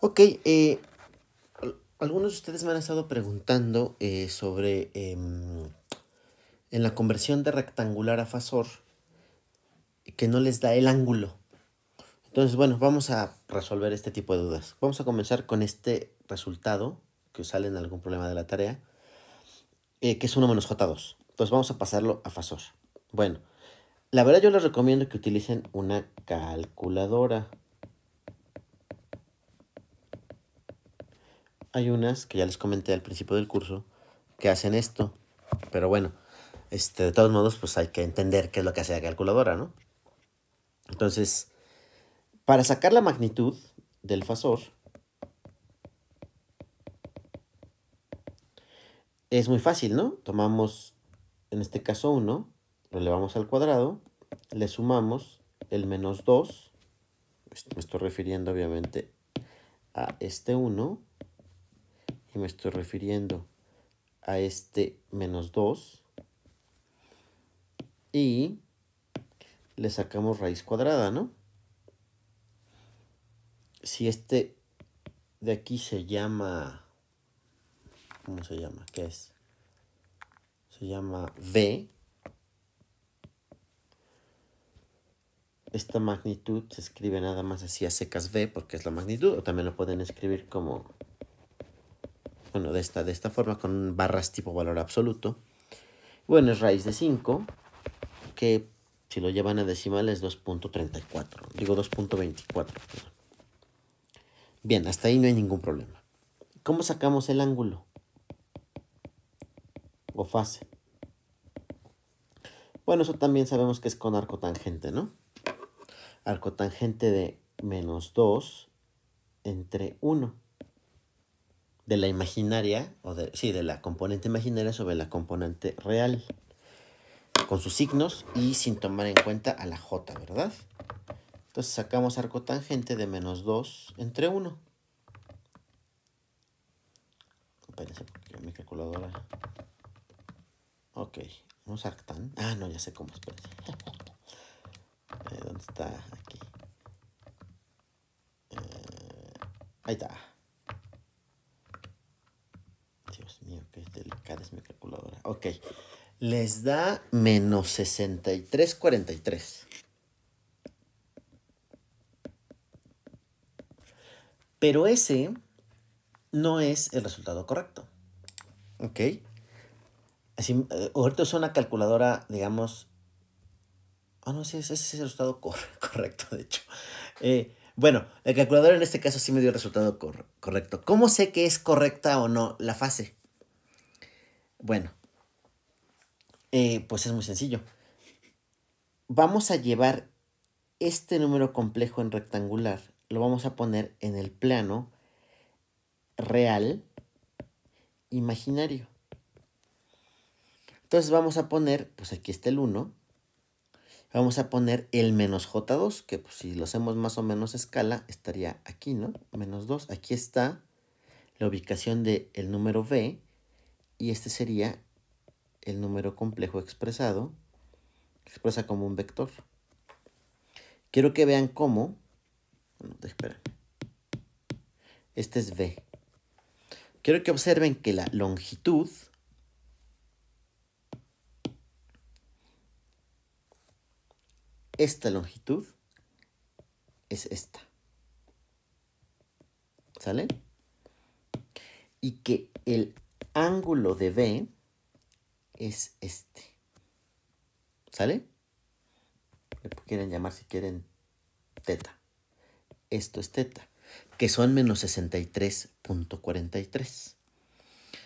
Ok, eh, algunos de ustedes me han estado preguntando eh, sobre em, en la conversión de rectangular a fasor que no les da el ángulo. Entonces, bueno, vamos a resolver este tipo de dudas. Vamos a comenzar con este resultado que sale en algún problema de la tarea, eh, que es 1 menos J2. Entonces vamos a pasarlo a fasor. Bueno, la verdad yo les recomiendo que utilicen una calculadora. hay unas que ya les comenté al principio del curso que hacen esto. Pero bueno, este, de todos modos, pues hay que entender qué es lo que hace la calculadora, ¿no? Entonces, para sacar la magnitud del fasor, es muy fácil, ¿no? Tomamos, en este caso, 1, lo elevamos al cuadrado, le sumamos el menos 2, me estoy refiriendo obviamente a este 1, y me estoy refiriendo a este menos 2 y le sacamos raíz cuadrada, ¿no? Si este de aquí se llama, ¿cómo se llama? ¿Qué es? Se llama V. Esta magnitud se escribe nada más así a secas V porque es la magnitud, o también lo pueden escribir como bueno, de esta, de esta forma, con barras tipo valor absoluto. Bueno, es raíz de 5, que si lo llevan a decimal es 2.34, digo 2.24. Bien, hasta ahí no hay ningún problema. ¿Cómo sacamos el ángulo? O fase. Bueno, eso también sabemos que es con arco tangente, ¿no? Arco tangente de menos 2 entre 1 de la imaginaria, o de, sí, de la componente imaginaria sobre la componente real, con sus signos y sin tomar en cuenta a la j, ¿verdad? Entonces sacamos arco tangente de menos 2 entre 1. Espérense, porque mi calculadora... Ok, vamos a arctan. Ah, no, ya sé cómo, eh, ¿Dónde está? Aquí. Eh, ahí está. Dios mío, qué delicada es mi calculadora. Ok, les da menos 63,43. Pero ese no es el resultado correcto. ¿Ok? Así, eh, ahorita es una calculadora, digamos... Ah, no, ese es el resultado correcto, de hecho. Eh, bueno, la calculadora en este caso sí me dio el resultado correcto. ¿Cómo sé que es correcta o no la fase? Bueno, eh, pues es muy sencillo. Vamos a llevar este número complejo en rectangular, lo vamos a poner en el plano real imaginario. Entonces vamos a poner, pues aquí está el 1, vamos a poner el menos J2, que pues si lo hacemos más o menos escala, estaría aquí, ¿no? Menos 2, aquí está la ubicación del número B, y este sería el número complejo expresado, expresa como un vector. Quiero que vean cómo, bueno, espera, este es B. Quiero que observen que la longitud esta longitud es esta. ¿Sale? Y que el ángulo de B es este. ¿Sale? Le quieren llamar si quieren teta. Esto es teta, que son menos 63.43.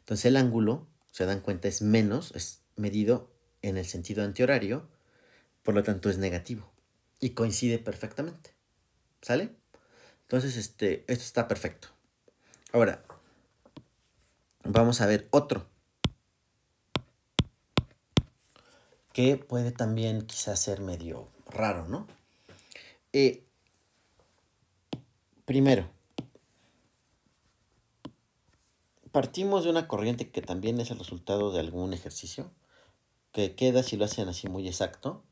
Entonces el ángulo, se dan cuenta, es menos, es medido en el sentido antihorario, por lo tanto es negativo y coincide perfectamente. ¿Sale? Entonces, este, esto está perfecto. Ahora, vamos a ver otro. Que puede también quizás ser medio raro, ¿no? Eh, primero, partimos de una corriente que también es el resultado de algún ejercicio, que queda si lo hacen así muy exacto,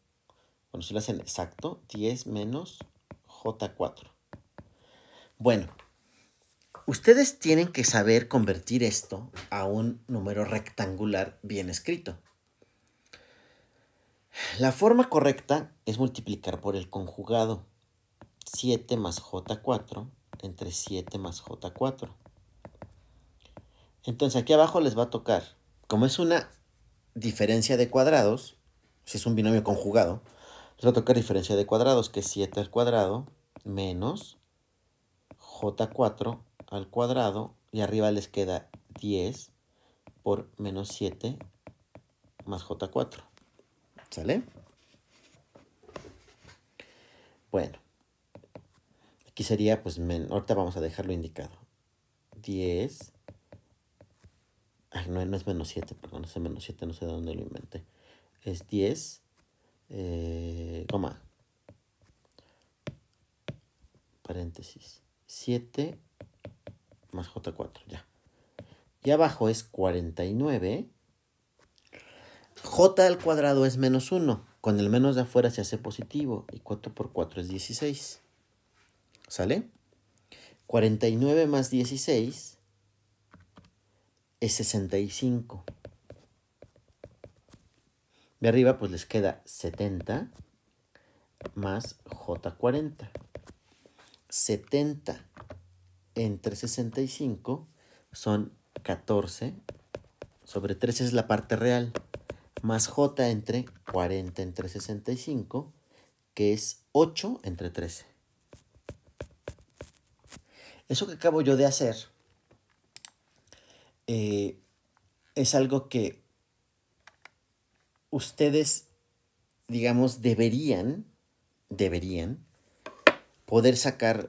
bueno, si lo hacen exacto, 10 menos J4. Bueno, Ustedes tienen que saber convertir esto a un número rectangular bien escrito. La forma correcta es multiplicar por el conjugado. 7 más j4 entre 7 más j4. Entonces aquí abajo les va a tocar, como es una diferencia de cuadrados, si es un binomio conjugado, les va a tocar diferencia de cuadrados, que es 7 al cuadrado menos j4 al cuadrado y arriba les queda 10 por menos 7 más J4. ¿Sale? Bueno, aquí sería, pues, ahorita vamos a dejarlo indicado. 10. Ay, no, es menos 7, perdón, es menos 7, no sé de dónde lo inventé. Es 10, eh, coma, paréntesis, 7 más J4, ya. Y abajo es 49. J al cuadrado es menos 1. Con el menos de afuera se hace positivo. Y 4 por 4 es 16. ¿Sale? 49 más 16 es 65. De arriba pues les queda 70 más J40. 70 entre 65 son 14. Sobre 3 es la parte real. Más j entre 40 entre 65, que es 8 entre 13. Eso que acabo yo de hacer eh, es algo que ustedes, digamos, deberían, deberían poder sacar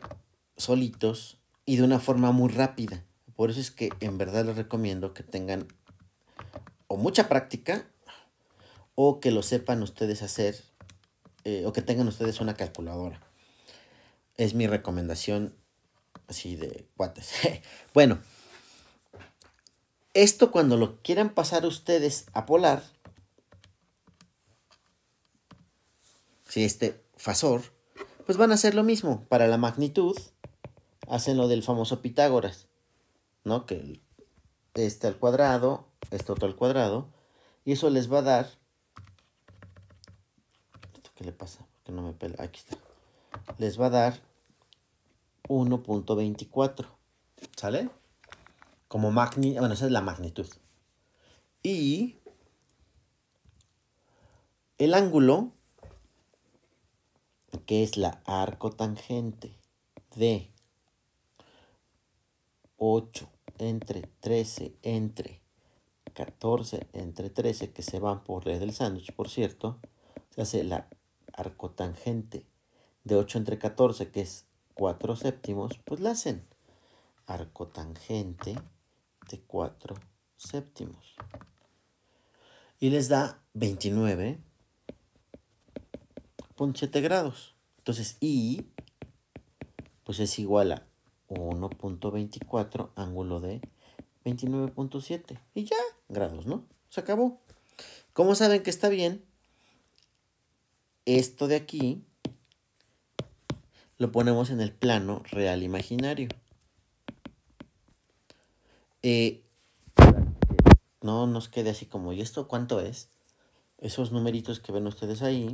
solitos y de una forma muy rápida. Por eso es que en verdad les recomiendo que tengan o mucha práctica o que lo sepan ustedes hacer eh, o que tengan ustedes una calculadora. Es mi recomendación así de cuates. bueno, esto cuando lo quieran pasar ustedes a polar, si este fasor, pues van a hacer lo mismo para la magnitud hacen lo del famoso Pitágoras, ¿no? Que este al cuadrado, es otro al cuadrado, y eso les va a dar... ¿Qué le pasa? Que no me pela. Aquí está. Les va a dar 1.24. ¿Sale? Como magnitud. Bueno, esa es la magnitud. Y el ángulo, que es la tangente de 8, entre 13, entre 14, entre 13, que se van por ley del sándwich, por cierto, se hace la arcotangente de 8 entre 14, que es 4 séptimos, pues la hacen arcotangente de 4 séptimos. Y les da 29.7 grados. Entonces, I, pues es igual a 1.24 ángulo de 29.7. Y ya, grados, ¿no? Se acabó. como saben que está bien? Esto de aquí lo ponemos en el plano real imaginario. Eh, no nos quede así como, ¿y esto cuánto es? Esos numeritos que ven ustedes ahí,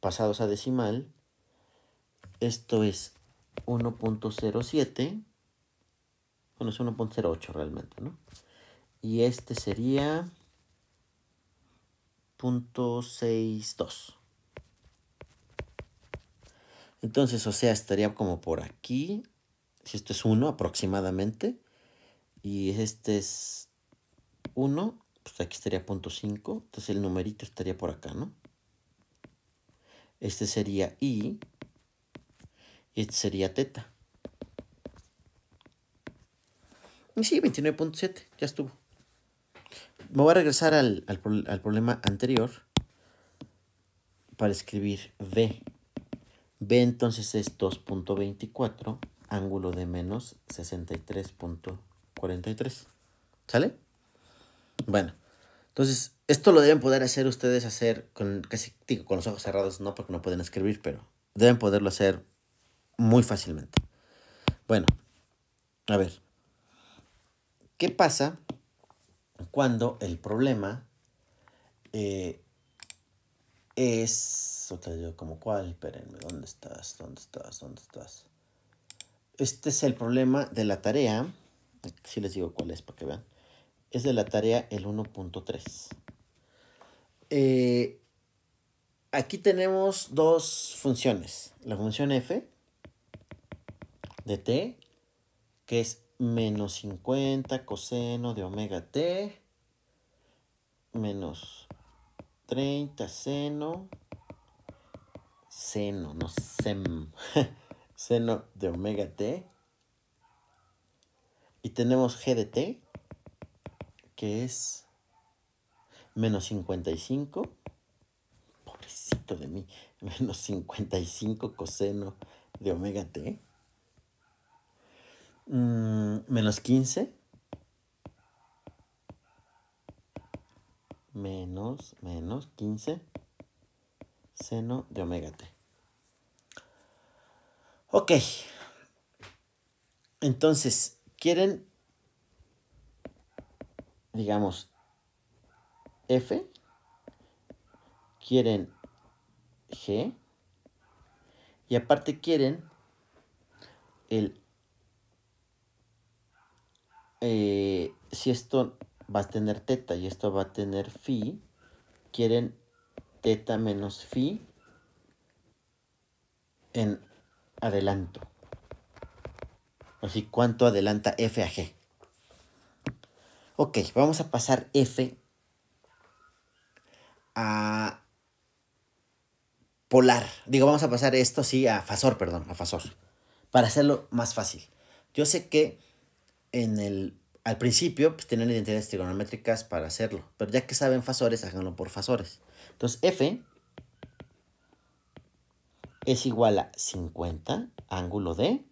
pasados a decimal, esto es 1.07. Bueno, es 1.08 realmente, ¿no? Y este sería 0.62. Entonces, o sea, estaría como por aquí. Si esto es 1 aproximadamente. Y este es 1. Pues aquí estaría .5. Entonces el numerito estaría por acá, ¿no? Este sería I este sería teta. Y sí, 29.7, ya estuvo. Me voy a regresar al, problema anterior para escribir B. B entonces es 2.24, ángulo de menos 63.43. ¿Sale? Bueno, entonces esto lo deben poder hacer ustedes, hacer con casi con los ojos cerrados, no porque no pueden escribir, pero deben poderlo hacer muy fácilmente. Bueno, a ver, ¿qué pasa cuando el problema eh, es, otra yo como cuál, espérenme, ¿dónde estás? ¿Dónde estás? ¿Dónde estás? Este es el problema de la tarea, si les digo cuál es para que vean, es de la tarea el 1.3. Eh, aquí tenemos dos funciones, la función f de t, que es menos 50 coseno de omega t, menos 30 seno, seno, no sem, seno de omega t. Y tenemos g de t, que es menos 55, pobrecito de mí, menos 55 coseno de omega t. Mm, menos 15. Menos, menos 15. Seno de omega t. Ok. Entonces, quieren, digamos, F. Quieren G. Y aparte quieren el eh, si esto va a tener teta y esto va a tener phi, quieren teta menos phi en adelanto. Así, ¿cuánto adelanta F a G? Ok, vamos a pasar F a polar. Digo, vamos a pasar esto sí a fasor, perdón, a fasor. Para hacerlo más fácil. Yo sé que en el, al principio pues, tienen identidades trigonométricas para hacerlo, pero ya que saben fasores, háganlo por fasores. Entonces, F es igual a 50, ángulo de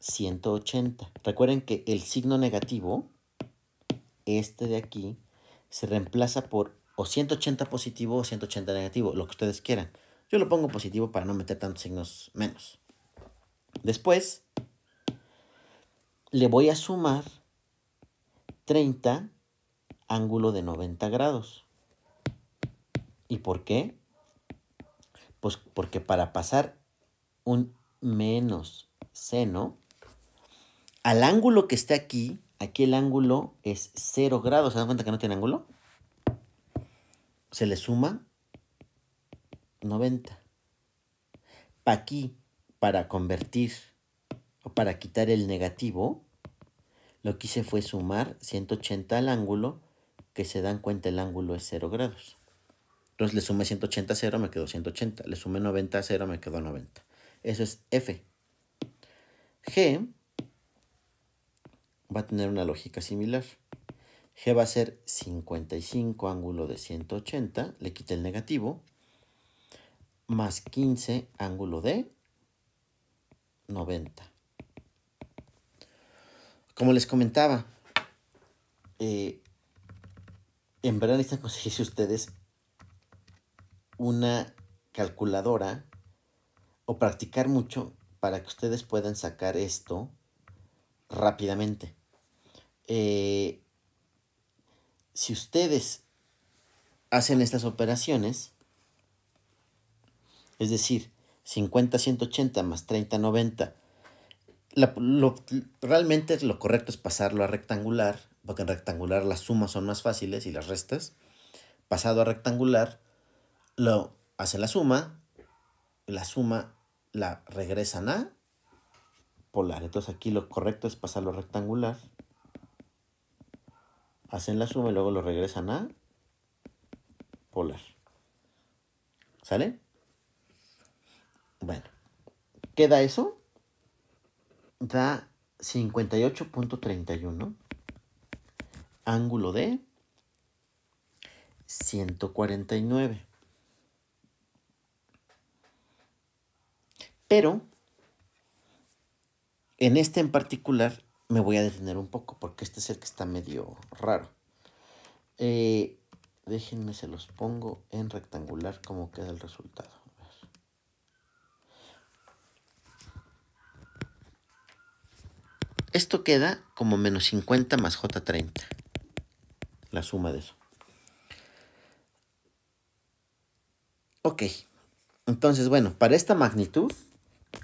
180. Recuerden que el signo negativo, este de aquí, se reemplaza por o 180 positivo o 180 negativo, lo que ustedes quieran. Yo lo pongo positivo para no meter tantos signos menos. Después, le voy a sumar 30 ángulo de 90 grados. ¿Y por qué? Pues porque para pasar un menos seno al ángulo que está aquí, aquí el ángulo es 0 grados. ¿Se dan cuenta que no tiene ángulo? Se le suma 90. Pa aquí, para convertir para quitar el negativo, lo que hice fue sumar 180 al ángulo, que se dan cuenta el ángulo es 0 grados. Entonces le sumé 180 a 0, me quedó 180. Le sumé 90 a 0, me quedó 90. Eso es F. G va a tener una lógica similar. G va a ser 55 ángulo de 180, le quita el negativo, más 15 ángulo de 90. Como les comentaba, eh, en verdad necesitan conseguirse ustedes una calculadora o practicar mucho para que ustedes puedan sacar esto rápidamente. Eh, si ustedes hacen estas operaciones, es decir, 50-180 más 30-90 lo, realmente lo correcto es pasarlo a rectangular, porque en rectangular las sumas son más fáciles y las restas. Pasado a rectangular, lo hace la suma, la suma la regresan a polar. Entonces aquí lo correcto es pasarlo a rectangular. Hacen la suma y luego lo regresan a polar. ¿Sale? Bueno, queda eso da 58.31, ángulo de 149. Pero en este en particular me voy a detener un poco porque este es el que está medio raro. Eh, déjenme, se los pongo en rectangular como queda el resultado. Esto queda como menos 50 más J30. La suma de eso. Ok. Entonces, bueno, para esta magnitud,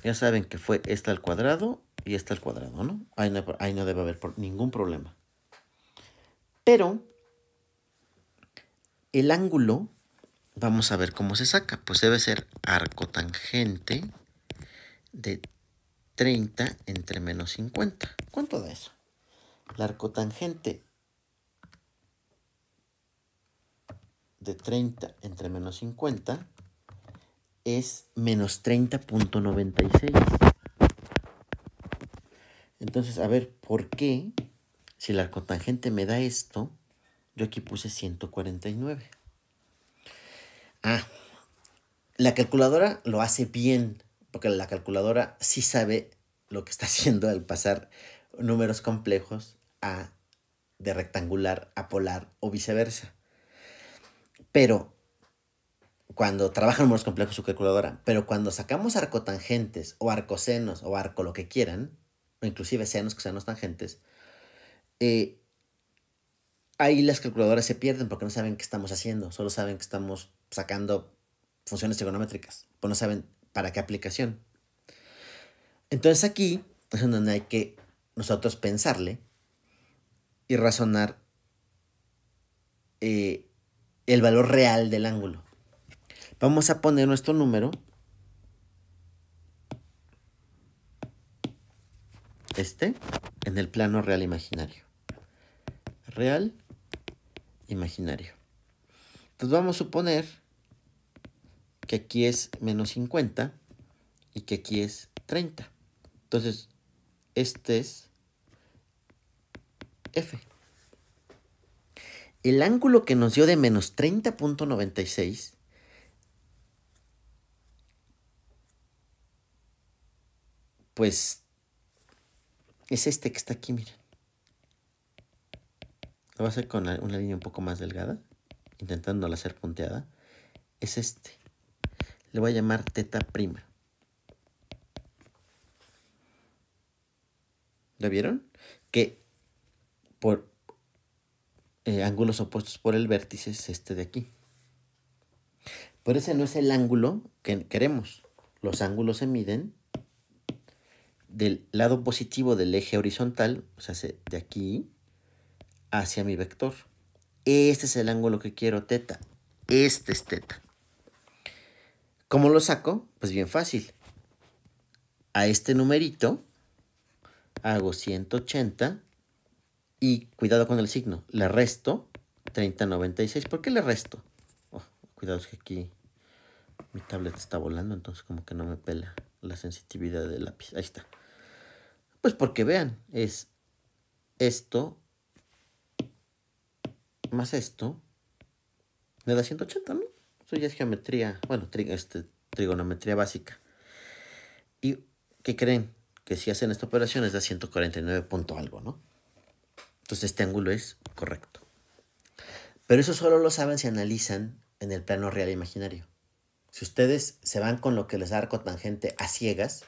ya saben que fue esta al cuadrado y esta al cuadrado, ¿no? Ahí no, ahí no debe haber ningún problema. Pero el ángulo, vamos a ver cómo se saca. Pues debe ser arcotangente de 30 entre menos 50. ¿Cuánto da eso? La arcotangente de 30 entre menos 50 es menos 30.96. Entonces, a ver, ¿por qué si la arcotangente me da esto, yo aquí puse 149? Ah, la calculadora lo hace bien porque la calculadora sí sabe lo que está haciendo al pasar números complejos a de rectangular a polar o viceversa. Pero cuando trabajan números complejos su calculadora, pero cuando sacamos arcotangentes o arcosenos o arco lo que quieran, o inclusive senos que sean los tangentes, eh, ahí las calculadoras se pierden porque no saben qué estamos haciendo, solo saben que estamos sacando funciones trigonométricas, pues no saben ¿Para qué aplicación? Entonces aquí es donde hay que nosotros pensarle y razonar eh, el valor real del ángulo. Vamos a poner nuestro número. Este en el plano real imaginario. Real imaginario. Entonces vamos a suponer que aquí es menos 50 y que aquí es 30. Entonces, este es F. El ángulo que nos dio de menos 30.96 pues es este que está aquí, miren. Lo voy a hacer con una línea un poco más delgada, intentándola hacer punteada. Es este le voy a llamar teta prima. ¿Lo vieron? Que por eh, ángulos opuestos por el vértice es este de aquí. Pero ese no es el ángulo que queremos. Los ángulos se miden del lado positivo del eje horizontal, o sea, de aquí hacia mi vector. Este es el ángulo que quiero, teta. Este es teta. ¿Cómo lo saco? Pues bien fácil. A este numerito hago 180 y cuidado con el signo. Le resto 3096. ¿Por qué le resto? Oh, cuidado es que aquí mi tablet está volando, entonces como que no me pela la sensitividad del lápiz. Ahí está. Pues porque vean, es esto más esto me da 180, ¿no? es geometría, bueno, este, trigonometría básica. ¿Y qué creen? Que si hacen esta operación es de 149 punto algo, ¿no? Entonces este ángulo es correcto. Pero eso solo lo saben si analizan en el plano real imaginario. Si ustedes se van con lo que les da arco tangente a ciegas,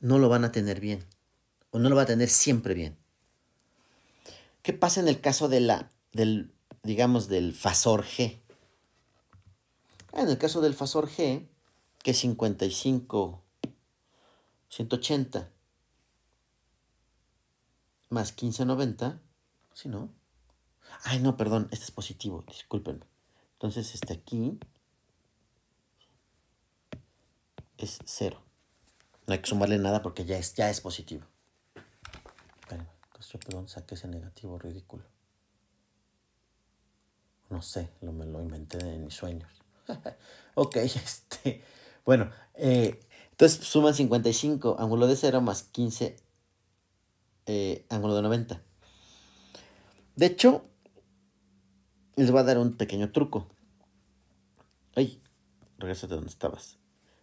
no lo van a tener bien. O no lo van a tener siempre bien. ¿Qué pasa en el caso de la, del, digamos, del fasor G? En el caso del fasor G, que es 55, 180 más 1590, si ¿sí no. Ay, no, perdón, este es positivo, discúlpenme. Entonces, este aquí es 0. No hay que sumarle nada porque ya es, ya es positivo. Bueno, perdón, saqué ese negativo ridículo. No sé, lo, me lo inventé en mis sueños. ok, este. Bueno, eh, entonces suman 55, ángulo de 0 más 15, eh, ángulo de 90. De hecho, les voy a dar un pequeño truco. Ay, regresate donde estabas.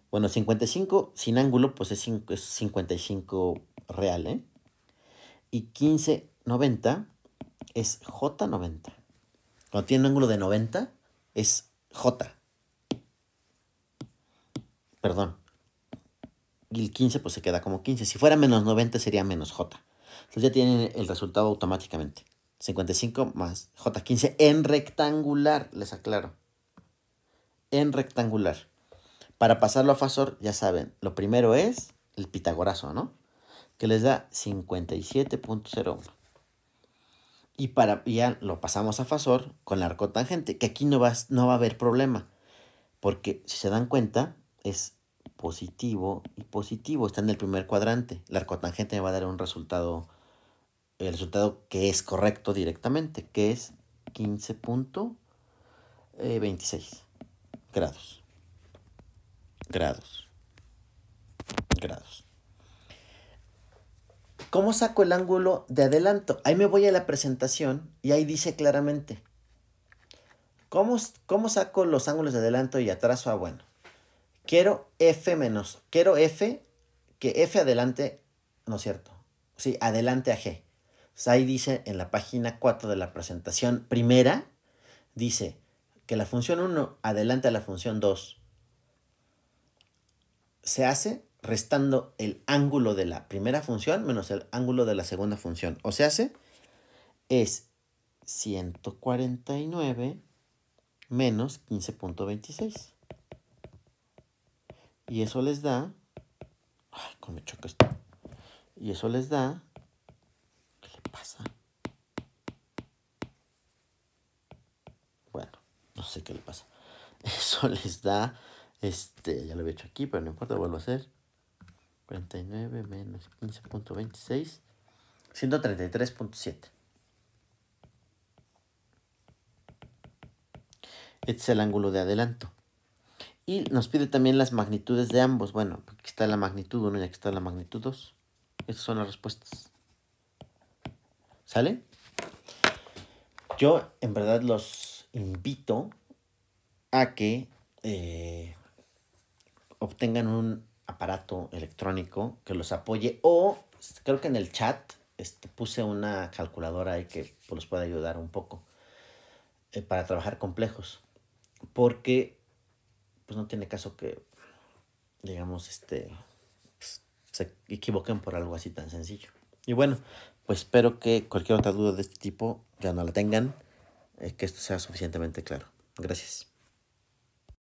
Bueno, 55 sin ángulo, pues es, 55 real, ¿eh? Y 90 es J90. Cuando tiene un ángulo de 90, es J perdón. Y el 15 pues se queda como 15. Si fuera menos 90 sería menos J. Entonces ya tienen el resultado automáticamente. 55 más J15 en rectangular, les aclaro. En rectangular. Para pasarlo a Fasor, ya saben, lo primero es el pitagorazo, ¿no? Que les da 57.01. Y para, ya lo pasamos a Fasor con la arcotangente, que aquí no no va a haber problema. Porque si se dan cuenta, es positivo y positivo. Está en el primer cuadrante. La arcotangente me va a dar un resultado, el resultado que es correcto directamente, que es 15.26 eh, grados. Grados. Grados. ¿Cómo saco el ángulo de adelanto? Ahí me voy a la presentación y ahí dice claramente. ¿Cómo, cómo saco los ángulos de adelanto y atraso? Ah, bueno quiero f menos, quiero f, que f adelante, no es cierto, sí, adelante a g. ahí dice en la página 4 de la presentación primera, dice que la función 1 adelante a la función 2 se hace restando el ángulo de la primera función menos el ángulo de la segunda función. O se hace es 149 menos 15.26. Y eso les da. Ay, cómo me choca esto. Y eso les da. ¿Qué le pasa? Bueno, no sé qué le pasa. Eso les da. Este, ya lo había hecho aquí, pero no importa, vuelvo a hacer. 49 menos 15.26. 133.7. Este es el ángulo de adelanto. Y nos pide también las magnitudes de ambos. Bueno, aquí está la magnitud 1 y aquí está la magnitud 2. Estas son las respuestas. ¿Sale? Yo en verdad los invito a que eh, obtengan un aparato electrónico que los apoye o creo que en el chat este, puse una calculadora ahí que pues, los pueda ayudar un poco eh, para trabajar complejos. Porque pues no tiene caso que, digamos, este, pues, se equivoquen por algo así tan sencillo. Y bueno, pues espero que cualquier otra duda de este tipo ya no la tengan, eh, que esto sea suficientemente claro. Gracias.